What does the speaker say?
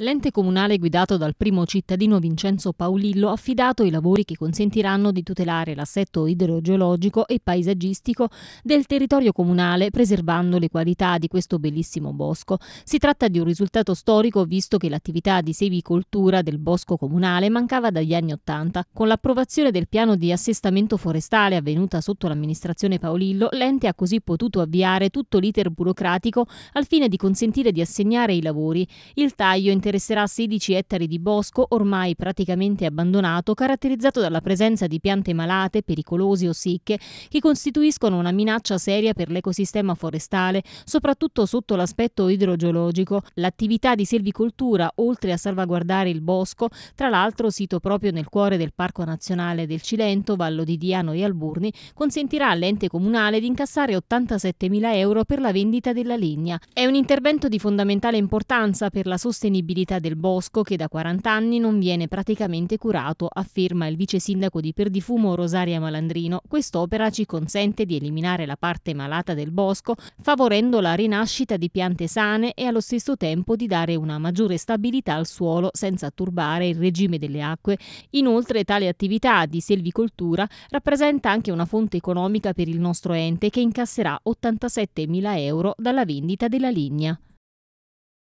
L'ente comunale guidato dal primo cittadino Vincenzo Paulillo ha affidato i lavori che consentiranno di tutelare l'assetto idrogeologico e paesaggistico del territorio comunale preservando le qualità di questo bellissimo bosco. Si tratta di un risultato storico visto che l'attività di sevicoltura del bosco comunale mancava dagli anni Ottanta. Con l'approvazione del piano di assestamento forestale avvenuta sotto l'amministrazione Paulillo, l'ente ha così potuto avviare tutto l'iter burocratico al fine di consentire di assegnare i lavori. Il taglio inter- interesserà 16 ettari di bosco ormai praticamente abbandonato, caratterizzato dalla presenza di piante malate, pericolose o secche, che costituiscono una minaccia seria per l'ecosistema forestale, soprattutto sotto l'aspetto idrogeologico. L'attività di selvicoltura, oltre a salvaguardare il bosco, tra l'altro sito proprio nel cuore del Parco Nazionale del Cilento, Vallo di Diano e Alburni, consentirà all'ente comunale di incassare 87.000 euro per la vendita della legna. È un intervento di fondamentale importanza per la sostenibilità viabilità del bosco che da 40 anni non viene praticamente curato, afferma il vice sindaco di Perdifumo Rosaria Malandrino. Quest'opera ci consente di eliminare la parte malata del bosco, favorendo la rinascita di piante sane e allo stesso tempo di dare una maggiore stabilità al suolo senza turbare il regime delle acque. Inoltre tale attività di selvicoltura rappresenta anche una fonte economica per il nostro ente che incasserà 87 mila euro dalla vendita della linea.